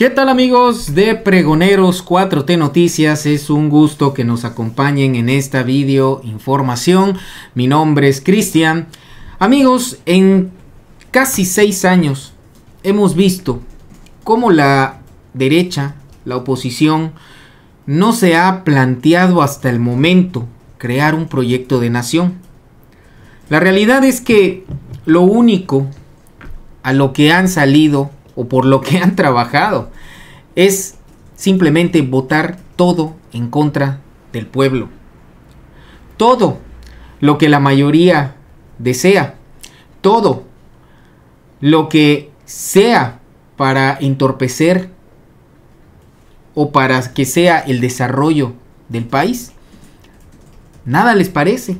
¿Qué tal amigos de Pregoneros 4T Noticias? Es un gusto que nos acompañen en esta video información. Mi nombre es Cristian. Amigos, en casi seis años hemos visto cómo la derecha, la oposición, no se ha planteado hasta el momento crear un proyecto de nación. La realidad es que lo único a lo que han salido o por lo que han trabajado. Es simplemente votar todo en contra del pueblo. Todo lo que la mayoría desea. Todo lo que sea para entorpecer o para que sea el desarrollo del país. Nada les parece.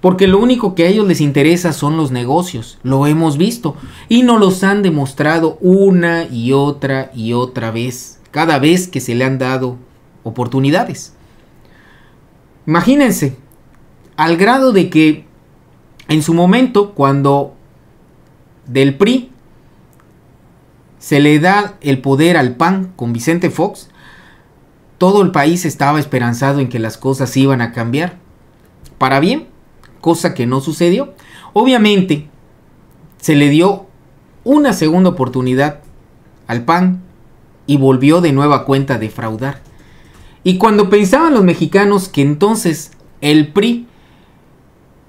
Porque lo único que a ellos les interesa son los negocios, lo hemos visto, y nos los han demostrado una y otra y otra vez, cada vez que se le han dado oportunidades. Imagínense, al grado de que en su momento, cuando del PRI se le da el poder al PAN con Vicente Fox, todo el país estaba esperanzado en que las cosas iban a cambiar. Para bien, cosa que no sucedió. Obviamente, se le dio una segunda oportunidad al PAN y volvió de nueva cuenta a defraudar. Y cuando pensaban los mexicanos que entonces el PRI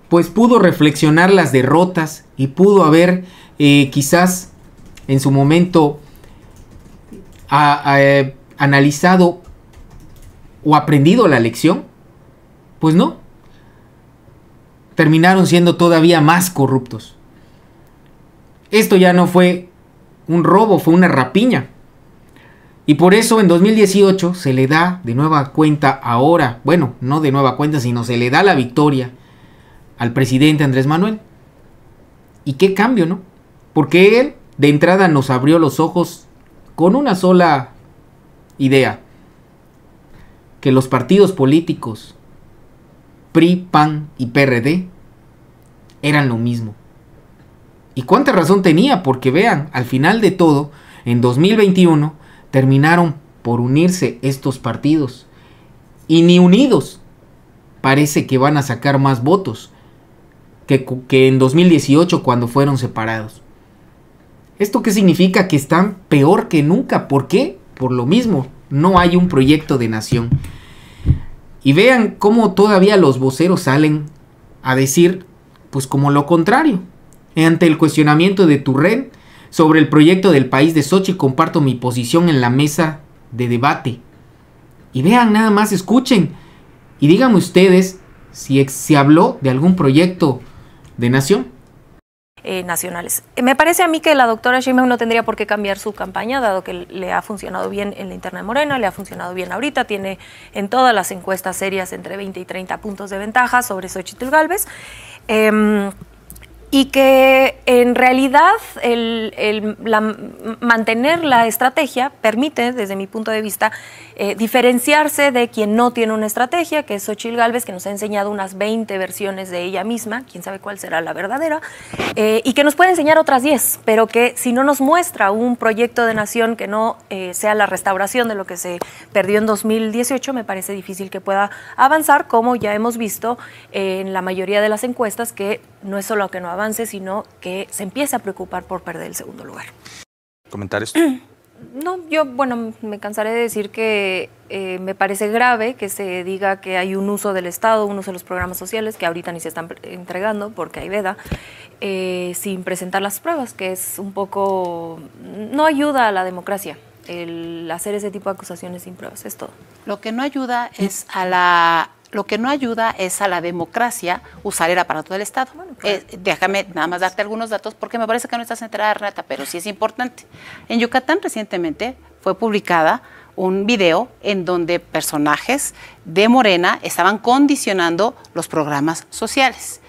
pues pudo reflexionar las derrotas y pudo haber eh, quizás en su momento eh, analizado o aprendido la lección, pues no, terminaron siendo todavía más corruptos. Esto ya no fue un robo, fue una rapiña. Y por eso en 2018 se le da de nueva cuenta ahora, bueno, no de nueva cuenta, sino se le da la victoria al presidente Andrés Manuel. ¿Y qué cambio, no? Porque él de entrada nos abrió los ojos con una sola idea. Que los partidos políticos PRI, PAN y PRD eran lo mismo. Y cuánta razón tenía, porque vean, al final de todo, en 2021, terminaron por unirse estos partidos. Y ni unidos parece que van a sacar más votos que, en 2018 cuando fueron separados. ¿Esto qué significa? Que están peor que nunca. ¿Por qué? Por lo mismo, no hay un proyecto de nación. Y vean cómo todavía los voceros salen a decir pues como lo contrario. Ante el cuestionamiento de Turren sobre el proyecto del país de Sochi, comparto mi posición en la mesa de debate. Y vean nada más, escuchen y díganme ustedes si se habló de algún proyecto de nación. Eh, nacionales. Eh, me parece a mí que la doctora Sheinbaum no tendría por qué cambiar su campaña, dado que le ha funcionado bien en la interna de Morena, le ha funcionado bien ahorita, tiene en todas las encuestas serias entre 20 y 30 puntos de ventaja sobre Xochitl Galvez. Eh, y que en realidad el, mantener la estrategia permite, desde mi punto de vista, eh, diferenciarse de quien no tiene una estrategia, que es Xochil Gálvez, que nos ha enseñado unas 20 versiones de ella misma, quién sabe cuál será la verdadera, eh, y que nos puede enseñar otras 10, pero que si no nos muestra un proyecto de nación que no eh, sea la restauración de lo que se perdió en 2018, me parece difícil que pueda avanzar, como ya hemos visto en la mayoría de las encuestas que no es solo que no avance, sino que se empieza a preocupar por perder el segundo lugar. ¿Comentar esto? No, yo, bueno, me cansaré de decir que eh, me parece grave que se diga que hay un uso del Estado, un uso de los programas sociales, que ahorita ni se están entregando porque hay veda, eh, sin presentar las pruebas, que es un poco, no ayuda a la democracia el hacer ese tipo de acusaciones sin pruebas, es todo. Lo que no ayuda es a la lo que no ayuda es a la democracia usar el aparato del Estado. Eh, déjame nada más darte algunos datos porque me parece que no estás enterada, Renata, pero sí es importante. En Yucatán recientemente fue publicada un video en donde personajes de Morena estaban condicionando los programas sociales.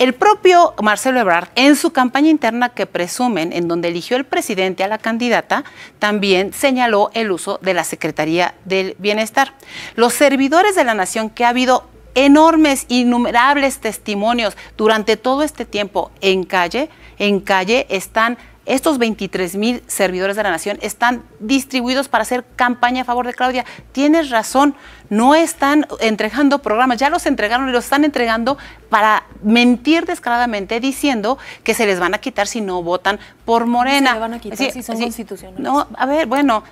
El propio Marcelo Ebrard, en su campaña interna que presumen, en donde eligió el presidente a la candidata, también señaló el uso de la Secretaría del Bienestar. Los servidores de la nación que ha habido enormes, innumerables testimonios durante todo este tiempo en calle, en calle están estos 23 mil servidores de la nación están distribuidos para hacer campaña a favor de Claudia. Tienes razón, no están entregando programas, ya los entregaron y los están entregando para mentir descaradamente diciendo que se les van a quitar si no votan por Morena. Se les van a quitar si son constitucionales. No, a ver, bueno,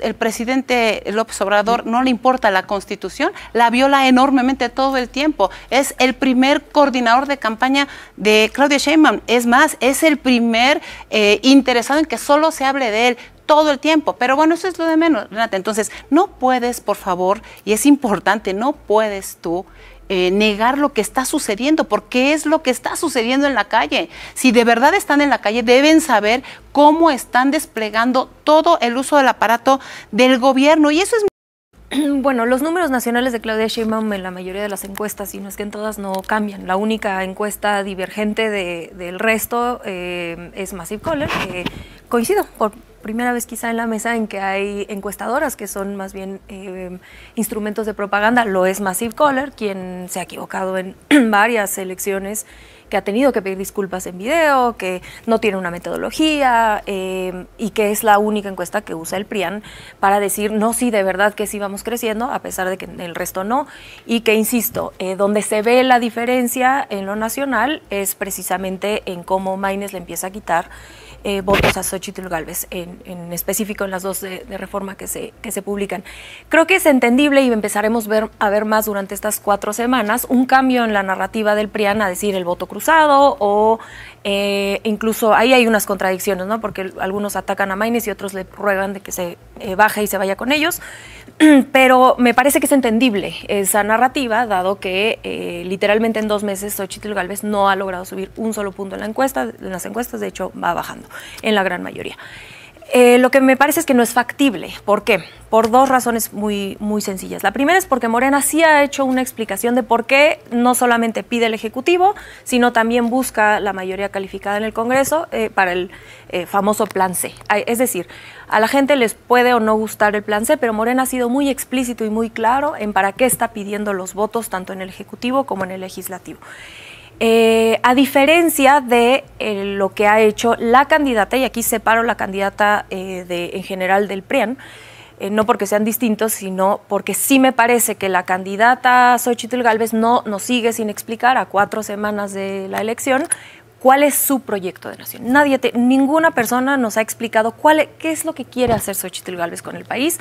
el presidente López Obrador no le importa la constitución, la viola enormemente todo el tiempo. Es el primer coordinador de campaña de Claudia Sheinbaum. Es más, es el primer eh, interesado en que solo se hable de él todo el tiempo. Pero bueno, eso es lo de menos, Renata. Entonces, no puedes, por favor, y es importante, no puedes tú eh, negar lo que está sucediendo, porque es lo que está sucediendo en la calle. Si de verdad están en la calle, deben saber cómo están desplegando todo el uso del aparato del gobierno. Y eso es bueno, los números nacionales de Claudia Sheinbaum en la mayoría de las encuestas, y no es que en todas no cambian. La única encuesta divergente de, del resto eh, es Massive Caller, que coincido por, primera vez quizá en la mesa en que hay encuestadoras que son más bien eh, instrumentos de propaganda. Lo es Massive Caller, quien se ha equivocado en varias elecciones que ha tenido que pedir disculpas en video, que no tiene una metodología eh, y que es la única encuesta que usa el PRIAN para decir, no, sí, de verdad que sí vamos creciendo, a pesar de que el resto no. Y que, insisto, eh, donde se ve la diferencia en lo nacional es precisamente en cómo Maines le empieza a quitar eh, votos a Xochitl Galvez, en, en, específico en las dos de, reforma que se, que se publican. Creo que es entendible y empezaremos ver, a ver más durante estas cuatro semanas un cambio en la narrativa del PRIAN, a decir el voto cruzado o eh, incluso ahí hay unas contradicciones, ¿no? porque algunos atacan a Maines y otros le ruegan de que se eh, baje y se vaya con ellos. Pero me parece que es entendible esa narrativa, dado que literalmente en dos meses Xochitl Galvez no ha logrado subir un solo punto en la encuesta, en las encuestas de hecho va bajando en la gran mayoría. Eh, lo que me parece es que no es factible. ¿Por qué? Por dos razones muy, muy sencillas. La primera es porque Morena sí ha hecho una explicación de por qué no solamente pide el Ejecutivo, sino también busca la mayoría calificada en el Congreso eh, para el eh, famoso Plan C. Es decir, a la gente les puede o no gustar el Plan C, pero Morena ha sido muy explícito y muy claro en para qué está pidiendo los votos tanto en el Ejecutivo como en el Legislativo. Eh, a diferencia de eh, lo que ha hecho la candidata, y aquí separo la candidata eh, en general del PRIAN, no porque sean distintos, sino porque sí me parece que la candidata Xochitl Galvez no nos sigue sin explicar a cuatro semanas de la elección cuál es su proyecto de nación. Nadie ninguna persona nos ha explicado e, qué es lo que quiere hacer Xochitl Galvez con el país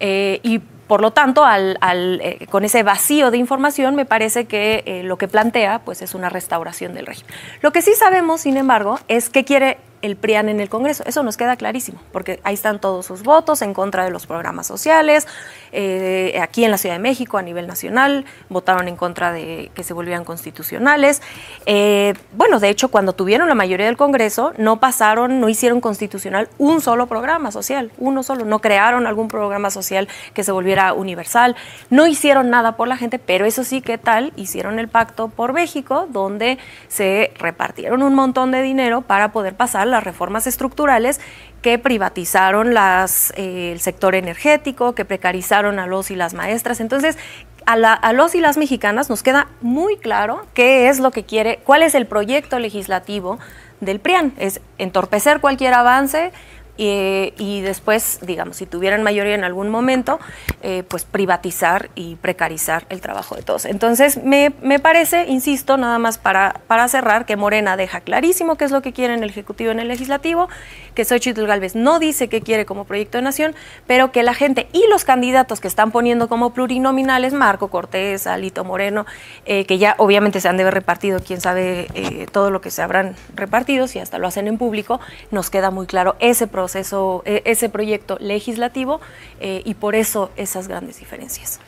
y por lo tanto, eh, con ese vacío de información, me parece que eh, lo que plantea pues, es una restauración del régimen. Lo que sí sabemos, sin embargo, es que quiere el PRIAN en el Congreso. Eso nos queda clarísimo, porque ahí están todos sus votos en contra de los programas sociales. Eh, aquí en la Ciudad de México, a nivel nacional, votaron en contra de que se volvieran constitucionales. Eh, bueno, de hecho, cuando tuvieron la mayoría del Congreso, no pasaron, no hicieron constitucional un solo programa social, uno solo. No crearon algún programa social que se volviera universal. No hicieron nada por la gente, pero eso sí, que tal? Hicieron el pacto por México, donde se repartieron un montón de dinero para poder pasar las reformas estructurales que privatizaron las, eh, el sector energético, que precarizaron a los y las maestras. Entonces, a, a, los y las mexicanas nos queda muy claro qué es lo que quiere, cuál es el proyecto legislativo del PRIAN. Es entorpecer cualquier avance, eh, y después, digamos, si tuvieran mayoría en algún momento, eh, pues privatizar y precarizar el trabajo de todos. Entonces, me, parece, insisto, nada más para, para cerrar, que Morena deja clarísimo qué es lo que quiere en el Ejecutivo y en el Legislativo, que Xochitl Galvez no dice qué quiere como proyecto de nación, pero que la gente y los candidatos que están poniendo como plurinominales, Marco Cortés, Alito Moreno, eh, que ya obviamente se han de haber repartido, quién sabe todo lo que se habrán repartido, si hasta lo hacen en público, nos queda muy claro ese proyecto proceso, e, ese proyecto legislativo eh, y por eso esas grandes diferencias.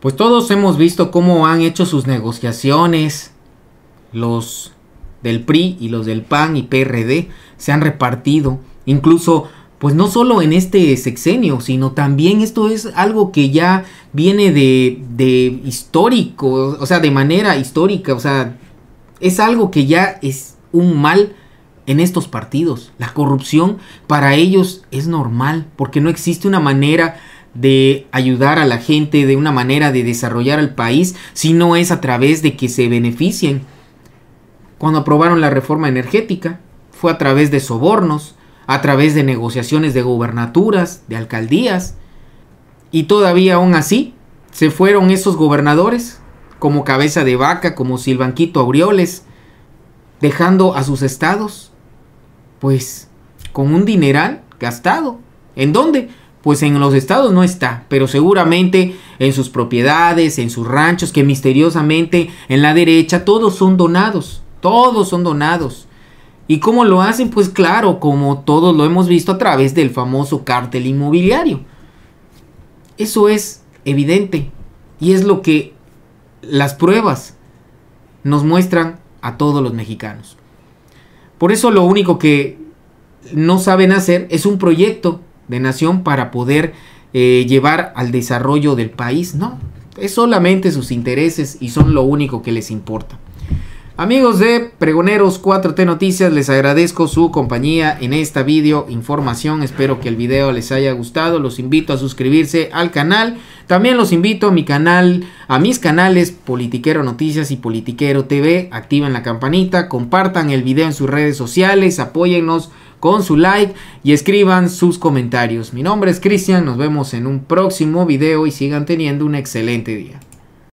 Pues todos hemos visto cómo han hecho sus negociaciones los del PRI y los del PAN y PRD se han repartido, incluso pues no solo en este sexenio, sino también esto es algo que ya viene de, de histórico, o sea, de manera histórica, o sea, es algo que ya es un mal en estos partidos. La corrupción para ellos es normal, porque no existe una manera de ayudar a la gente, de una manera de desarrollar al país, si no es a través de que se beneficien. Cuando aprobaron la reforma energética, fue a través de sobornos, a través de negociaciones de gobernaturas, de alcaldías, y todavía aún así se fueron esos gobernadores como cabeza de vaca, como Silvanquito Aureoles, dejando a sus estados pues con un dineral gastado. ¿En dónde? Pues en los estados no está, pero seguramente en sus propiedades, en sus ranchos, que misteriosamente en la derecha todos son donados, todos son donados. ¿Y cómo lo hacen? Pues claro, como todos lo hemos visto a través del famoso cártel inmobiliario. Eso es evidente y es lo que las pruebas nos muestran a todos los mexicanos. Por eso lo único que no saben hacer es un proyecto de nación para poder eh, llevar al desarrollo del país. No, es solamente sus intereses y son lo único que les importa. Amigos de Pregoneros 4T Noticias, les agradezco su compañía en esta video información. Espero que el video les haya gustado. Los invito a suscribirse al canal. También los invito a mi canal, a mis canales Politiquero Noticias y Politiquero TV. Activen la campanita, compartan el video en sus redes sociales, apóyennos con su like y escriban sus comentarios. Mi nombre es Cristian, nos vemos en un próximo video y sigan teniendo un excelente día.